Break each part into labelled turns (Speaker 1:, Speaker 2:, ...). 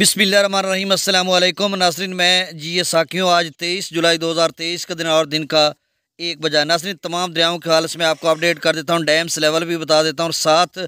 Speaker 1: बिसमीम अल्लाम नासरीन मैं जी ये साकी हूँ आज तेईस जुलाई दो हज़ार तेईस का दिन और दिन का एक बजा नासरीन तमाम दरियाओं के हवाले से मैं आपको अपडेट कर देता हूँ डैम्स लेवल भी बता देता हूँ और साथ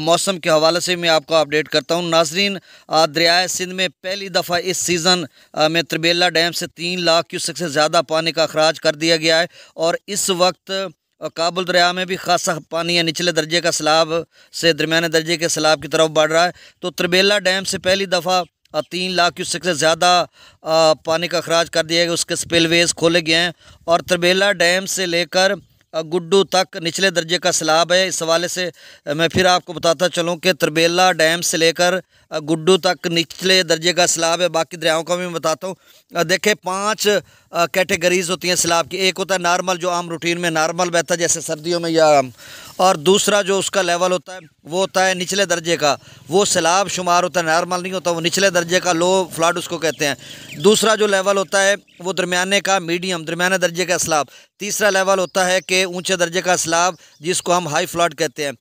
Speaker 1: मौसम के हवाले से मैं आपको अपडेट करता हूँ नासरीन दरियाए सिंध में पहली दफ़ा इस सीज़न में त्रिबेला डैम से तीन लाख क्यूसक से ज़्यादा पानी का अखराज कर दिया गया है और इस वक्त और काबुल दरिया में भी खासा पानी है निचले दर्जे का सैलाब से दरमियाने दर्जे के सैलाब की तरफ बढ़ रहा है तो त्रिबेला डैम से पहली दफ़ा तीन लाख क्यूसिक से ज़्यादा पानी का अखराज कर दिया गया उसके स्पेलवेज खोले गए हैं और त्रिबेला डैम से लेकर गुड्डू तक निचले दर्जे का सैलाब है इस हवाले से मैं फिर आपको बताता चलूँ कि त्रिबेला डैम से लेकर गुड्डू तक निचले दर्जे का सैलाब है बाकी दरियाओं का भी मैं बताता हूँ देखे पाँच कैटेगरीज़ होती हैं सैलाब की एक होता है नॉर्मल जो आम रूटीन में नॉर्मल बहता है जैसे सर्दियों में या और दूसरा जो उसका लेवल होता है वो होता है निचले दर्जे का वो सैलाब शुमार होता है नॉर्मल नहीं होता वो निचले दर्जे का लो फ्लाड उसको कहते हैं दूसरा जो लेवल होता है वो दरमियाने का मीडियम दरमियाने दर्जे का सैलाब तीसरा लेवल होता है कि ऊँचे दर्जे का सैलाब जिसको हम हाई फ्लाड कहते हैं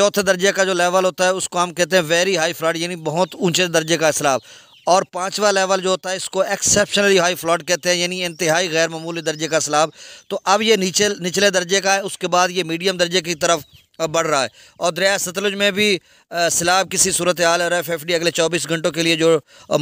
Speaker 1: चौथे दर्जे का जो लेवल होता है उसको हम कहते हैं वेरी हाई फ्लड यानी बहुत ऊंचे दर्जे का इसराब और पांचवा लेवल जो होता है इसको एक्सेप्शनली हाई फ्लड कहते हैं यानी इंतहाई गैर मामूली दर्जे का सलाब तो अब ये नीचे निचले दर्जे का है उसके बाद ये मीडियम दर्जे की तरफ बढ़ रहा है और दरिया सतलुज में भी सैलाब किसी सूरत हाल और एफ एफ डी अगले चौबीस घंटों के लिए जो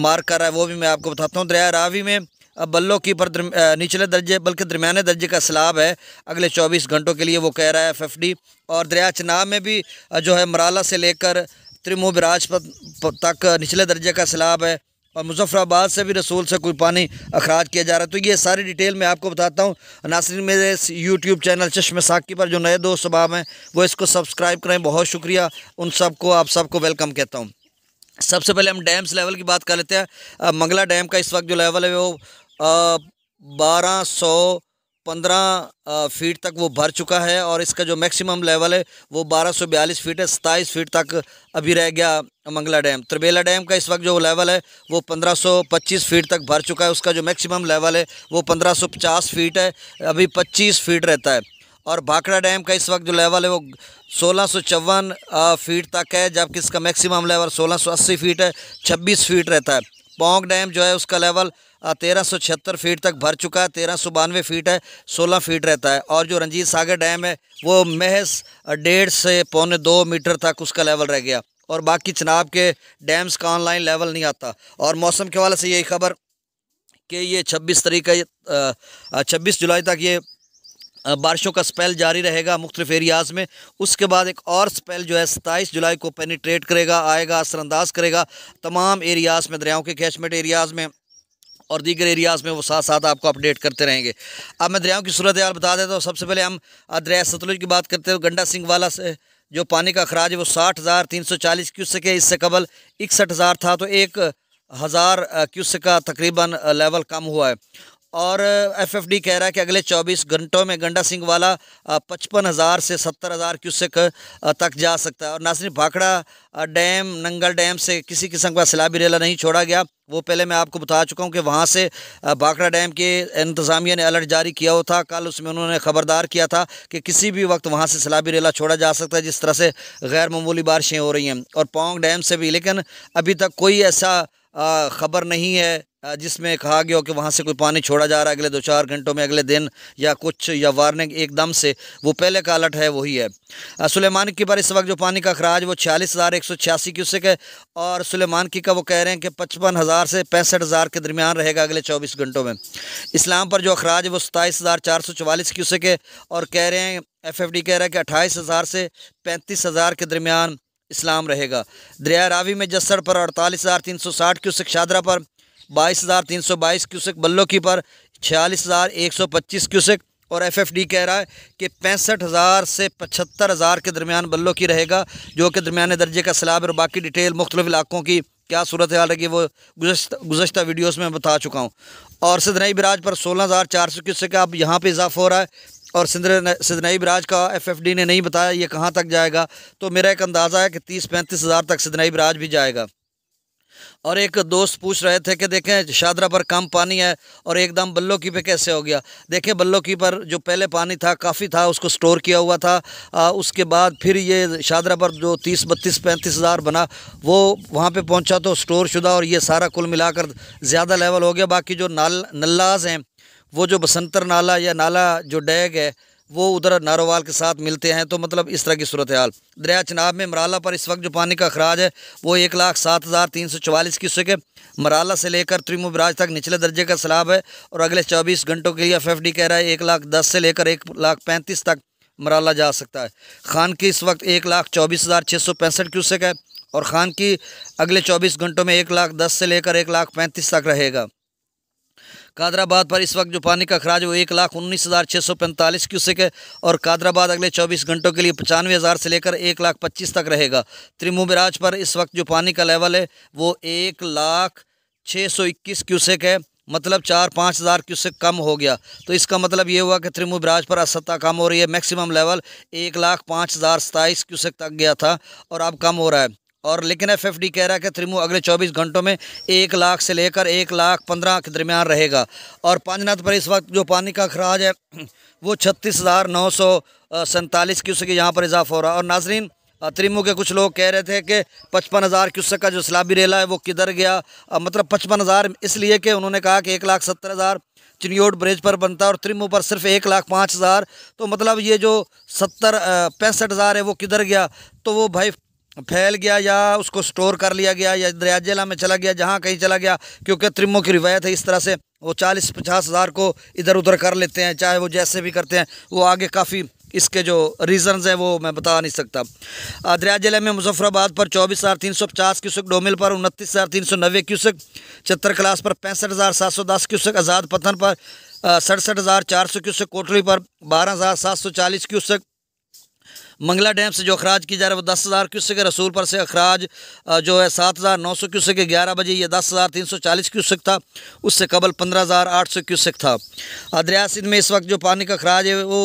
Speaker 1: मार्क कर रहा है वो भी मैं आपको बताता हूँ दरिया रावी में बल्लों की पर निचले दर्जे बल्कि दरमियाने दर्जे का सैलाब है अगले चौबीस घंटों के लिए वो कह रहा है एफ एफ डी और दरिया चनाब में भी जो है मराला से लेकर त्रिमू बिराज तक निचले दर्जे का सैलाब है और मुजफ्फराबाद से भी रसूल से कोई पानी अखराज किया जा रहा है तो ये सारी डिटेल मैं आपको बताता हूँ नासरी मेरे इस यूट्यूब चैनल चश्मे साकी पर जो नए दोस्त सबाब हैं वो इसको सब्सक्राइब करें बहुत शुक्रिया उन सबको आप सबको वेलकम कहता हूँ सबसे पहले हम डैम्स लेवल की बात कर लेते हैं मंगला डैम का इस वक्त जो लेवल है वो बारह सौ पंद्रह फीट तक वो भर चुका है और इसका जो मैक्सिमम लेवल है वो बारह सौ बयालीस फीट है सत्ताईस फीट तक अभी रह गया मंगला डैम त्रिबेला डैम का इस वक्त जो लेवल है वो पंद्रह सौ पच्चीस फीट तक भर चुका है उसका जो मैक्सिमम लेवल है वो पंद्रह सौ पचास फीट है अभी पच्चीस फीट रहता है और भाखड़ा डैम का इस वक्त जो लेवल है वो सोलह फीट तक है जबकि इसका मैक्सिमम लेवल अस्सी फीट है छब्बीस फीट रहता है पोंग डैम जो है उसका लेवल तेरह सौ छिहत्तर फीट तक भर चुका है तेरह सौ बानवे फीट है सोलह फीट रहता है और जो रंजीत सागर डैम है वो महज डेढ़ से पौने दो मीटर तक उसका लेवल रह गया और बाकी चनाब के डैम्स का ऑनलाइन लेवल नहीं आता और मौसम के हवाले से यही खबर कि ये छब्बीस तरीक छब्बीस जुलाई तक ये बारिशों का स्पेल जारी रहेगा मुख्तफ एरियाज़ में उसके बाद एक और स्पेल जो है सत्ताईस जुलाई को पेनीट्रेट करेगा आएगा असरअंदाज करेगा तमाम एरियाज़ में दरियाओं के कैचमेंट एरियाज़ में और दीगर एरियाज़ में वो साथ साथ आपको अपडेट करते रहेंगे अब मैं दरियाओं की सूरत हाल बता देता हूँ सबसे पहले हम दरिया सतलुज की बात करते हैं गंडा सिंह वाला से जो पानी का खराज है वो साठ हज़ार तीन सौ चालीस क्यूसक है इससे कबल इकसठ हज़ार था तो एक हज़ार क्यूसक का तकरीबन लेवल कम हुआ है और एफएफडी कह रहा है कि अगले 24 घंटों में गंडा सिंह वाला पचपन हज़ार से सत्तर हज़ार क्यूसेक तक जा सकता है और नासिर भाखड़ा डैम नंगल डैम से किसी किस्म का सिलाबी रेला नहीं छोड़ा गया वो पहले मैं आपको बता चुका हूँ कि वहाँ से भाखड़ा डैम के इंतज़ामिया ने अलर्ट जारी किया हुआ था कल उसमें उन्होंने ख़बरदार किया था कि किसी भी वक्त वहाँ से सिलाबी रेला छोड़ा जा सकता है जिस तरह से गैर मामूली बारिशें हो रही हैं और पोंग डैम से भी लेकिन अभी तक कोई ऐसा ख़बर नहीं है जिसमें कहा गया हो कि वहाँ से कोई पानी छोड़ा जा रहा है अगले दो चार घंटों में अगले दिन या कुछ या वार्निंग एकदम से वो पहले का अलर्ट है वही है सुलेमान की बार इस वक्त जो पानी का अखराज वो छियालीस हज़ार एक सौ छियासी क्यूसिक है और सुलेमान की का वो कह रहे हैं कि पचपन हज़ार से पैंसठ हज़ार के दरमियान रहेगा अगले चौबीस घंटों में इस्लाम पर जो अखराज है वो सताईस हज़ार चार सौ चवालीस क्यूसिक है और कह रहे हैं एफ एफ डी कह रहा है कि अट्ठाईस हज़ार से पैंतीस हज़ार के दरमियान इस्लाम रहेगा दरिया रावी में जस्सर पर अड़तालीस हज़ार तीन सौ साठ क्यूसक शादरा पर बाईस हज़ार तीन सौ बाईस क्यूसक बल्लोकी की पर छियालीस हज़ार एक सौ पच्चीस क्यूसिक और एफएफडी कह रहा है कि पैंसठ हज़ार से पचहत्तर हज़ार के दरमियान बल्लों की रहेगा जो कि दरमिया दर्जे का सलाब और बाकी डिटेल मुख्तलिफ इलाकों की क्या सूरत हाल रही है वो गुजशत वीडियोज़ में बता चुका हूँ और सिद्धनाई बराज पर सोलह हज़ार चार सौ क्यूसिक अब यहाँ पर इजाफा हो रहा है और सिदनई बराज का एफएफडी ने नहीं बताया ये कहाँ तक जाएगा तो मेरा एक अंदाज़ा है कि तीस पैंतीस हज़ार तक सिदनई बराज भी जाएगा और एक दोस्त पूछ रहे थे कि देखें शादरा पर कम पानी है और एकदम बल्लो की पे कैसे हो गया देखें बल्लो की पर जो पहले पानी था काफ़ी था उसको स्टोर किया हुआ था आ, उसके बाद फिर ये शादरा पर जो तीस बत्तीस पैंतीस हज़ार बना वो वहाँ पे पहुँचा तो स्टोर शुदा और ये सारा कुल मिलाकर ज़्यादा लेवल हो गया बाकी जो नाल नल्लाज हैं वो जो बसंतर नाला या नाला जो डैग है वो उधर नारोवाल के साथ मिलते हैं तो मतलब इस तरह की सूरत हाल दरिया चनाब में मराला पर इस वक्त जो पानी का अखराज है वो एक लाख सात हज़ार तीन सौ चवालीस क्यूसेक है मराला से लेकर त्रिमु तक निचले दर्जे का सैलाब है और अगले चौबीस घंटों के लिए एफ एफ डी कह रहा है एक लाख दस से लेकर एक लाख पैंतीस तक मराला जा सकता है खान की इस वक्त एक लाख चौबीस हज़ार छः सौ पैंसठ क्यूसेक है और खान की अगले चौबीस घंटों में एक लाख दस से लेकर एक लाख पैंतीस तक रहेगा कादराबाद पर इस वक्त जो पानी का खराज वो एक लाख उन्नीस हज़ार छः सौ पैंतालीस क्यूसेक है और कादराबाद अगले चौबीस घंटों के लिए पचानवे हज़ार से लेकर एक लाख पच्चीस तक रहेगा त्रिमुबराज पर इस वक्त जो पानी का लेवल है वो एक लाख छः सौ इक्कीस क्यूसेक है मतलब चार पाँच हज़ार क्यूसेक कम हो गया तो इसका मतलब ये हुआ कि त्रिमुबराज पर असत्ता कम हो रही है मैक्सिमम लेवल एक लाख पाँच हज़ार सताईस क्यूसेक तक गया था और अब कम हो रहा है और लेकिन एफ एफ डी कह रहा है कि त्रिमू अगले 24 घंटों में एक लाख से लेकर एक लाख पंद्रह के दरमियान रहेगा और पांचनाथ पर इस वक्त जो पानी का खराज है वो छत्तीस हज़ार नौ सौ सैंतालीस क्यूसक यहाँ पर इजाफा हो रहा है और नाजरीन त्रिमू के कुछ लोग कह रहे थे कि पचपन हज़ार क्यूसक का जो सलाबी रेला है वो किधर गया मतलब पचपन हज़ार इसलिए कि उन्होंने कहा कि एक लाख सत्तर हज़ार चिनियोट ब्रिज पर बनता है और त्रिमू पर सिर्फ एक लाख पाँच हज़ार तो मतलब ये जो सत्तर पैंसठ हज़ार है वो किधर गया तो वो भाई फैल गया या उसको स्टोर कर लिया गया या दरिया जिला में चला गया जहाँ कहीं चला गया क्योंकि त्रिमों की रिवायत है इस तरह से वो चालीस पचास हज़ार को इधर उधर कर लेते हैं चाहे वो जैसे भी करते हैं वो आगे काफ़ी इसके जो रीज़न्स हैं वो मैं बता नहीं सकता दरिया जिले में मुजफ्फराबाद पर चौबीस हज़ार तीन सौ पचास क्यूसक डोमिल पर उनतीस हज़ार तीन सौ नब्बे क्यूसक चत्तर क्लास पर पैंसठ हज़ार सात सौ दस क्यूसक आज़ाद पतन पर सड़सठ हज़ार चार सौ क्यूसक कोटली पर बारह हज़ार सात सौ चालीस क्यूसक मंगला डैम से जो अखराज की जा रहा है वो दस हज़ार क्यूसक रसूल पर से अखराज जो है सात हज़ार नौ सौ क्यूसक ग्यारह बजे यह दस हज़ार तीन सौ चालीस क्यूसक था उससे कबल पंद्रह हज़ार आठ सौ क्यूसक था अदरिया सिंध में इस वक्त जो पानी का अखराज है वो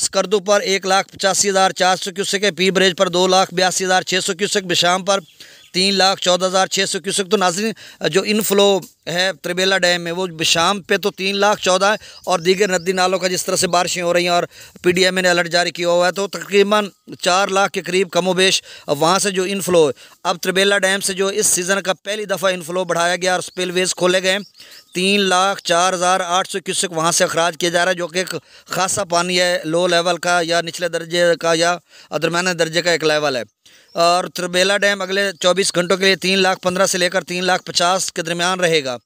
Speaker 1: अस्करदू पर एक लाख पचासी हज़ार चार सौ क्यूसक है पी ब्रेज पर दो लाख बयासी हज़ार छः सौ क्यूसक बिशाम पर तीन लाख चौदह हज़ार छः सौ क्यूसक तो नाजरी जो इन फ्लो है त्रिबेला डैम में वो शाम पे तो तीन लाख चौदह है और दीगर नदी नालों का जिस तरह से बारिशें हो रही हैं और पी डी एम ए ने अलर्ट जारी किया हुआ है तो तकरीबन चार लाख के करीब कमोबेश वहाँ से जो इन फ्लो अब त्रिबेला डैम से जो इस सीज़न का पहली दफ़ा इनफ्लो बढ़ाया गया और स्पिल वेज खोले गए तीन लाख चार हज़ार आठ सौ क्यूसक वहाँ से अखराज किया जा रहा है जो कि एक खासा पानी है लो लेवल का या निचले दर्जे का या दरमिया दर्जे का एक लेवल है और त्रिबेला डैम अगले 24 घंटों के लिए तीन लाख पंद्रह से लेकर तीन लाख पचास के दरमियान रहेगा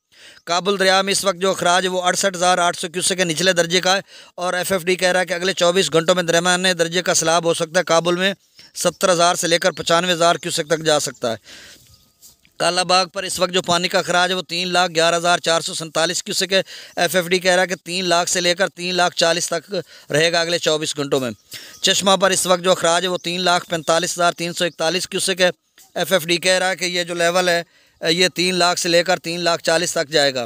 Speaker 1: काबुल दरिया में इस वक्त जो अखराज है वो अड़सठ हज़ार आठ सौ क्यूसे के निचले दर्जे का है और एफ एफ डी कह रहा है कि अगले चौबीस घंटों में दरमियाने दर्जे का सैलाब हो सकता है काबुल में सत्तर हज़ार से लेकर पचानवे हज़ार क्यूसेक तक जा सकता है कालाबाग पर इस वक्त जो पानी का खराज है वो तीन लाख ग्यारह हज़ार चार सौ सैंतालीस की है एफ एफ डी कह रहा है कि तीन लाख से लेकर तीन लाख चालीस तक रहेगा अगले चौबीस घंटों में चश्मा पर इस वक्त जो अखराज है वो तीन लाख पैंतालीस हज़ार तीन सौ इकतालीस की है एफ एफ डी कह रहा है कि ये जो लेवल है ये तीन लाख से लेकर तीन लाख चालीस तक जाएगा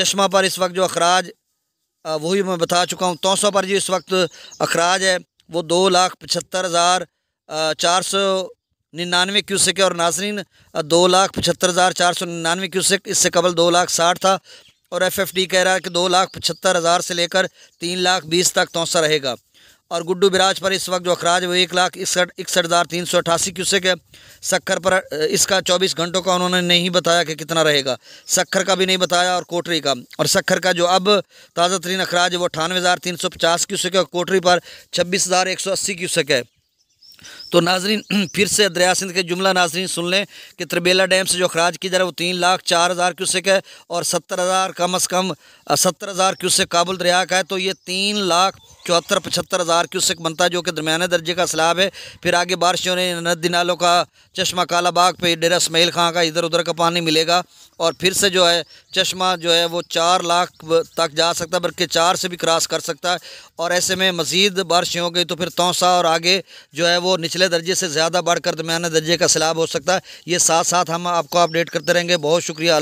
Speaker 1: चश्मा पर इस वक्त जो अखराज वही मैं बता चुका हूँ सौ पर जो इस वक्त अखराज है वो दो लाख पचहत्तर हज़ार चार सौ निन्यानवे क्यूसेक और नाजरीन दो लाख पचहत्तर हज़ार चार सौ निन्यानवे क्यूसेक इससे कबल दो लाख साठ था और एफ एफ डी कह रहा है कि दो लाख पचहत्तर हज़ार से लेकर तीन लाख बीस तक तोसा रहेगा और गुड्डू बिराज पर इस वक्त जो अखराज है वो एक लाख इकसठ इकसठ हज़ार तीन सौ अठासी क्यूसेक है सक्खर पर इसका चौबीस घंटों का उन्होंने नहीं बताया कि कितना रहेगा सक्खर का भी नहीं बताया और कोटरी का और सक्खर का जो अब ताज़ा तरीन अखराज है वो अठानवे हज़ार तीन सौ पचास क्यूसेक है और कोटरी पर छब्बीस हज़ार एक सौ अस्सी क्यूसेक है तो नाजरीन फिर से दरिया सिंध के जुमला नाजरीन सुन लें कि त्रिबेला डैम से जो अखराज की जा रहा है वो तीन लाख चार हज़ार क्यूसेक है और सत्तर हज़ार कम अज़ कम सत्तर हज़ार क्यूसेक काबुल दरिया का है तो ये तीन लाख चौहत्तर पचहत्तर हज़ार क्यूसिक बनता है जो कि दरमिया दर्जे का सैलाब है फिर आगे बारिशों ने नदी नालों का चश्मा काला बाग पे डेरा इसमाइल खां का इधर उधर का पानी मिलेगा और फिर से जो है चश्मा जो है वो चार लाख तक जा सकता है बल्कि चार से भी क्रॉस कर सकता है और ऐसे में मज़ीद बारिशें हो गई तो फिर तोसा और आगे जो है वो निचले दर्जे से ज़्यादा बढ़कर दरमिया दर्जे का सैलाब हो सकता है ये साथ साथ हम आपको अपडेट करते रहेंगे बहुत शुक्रिया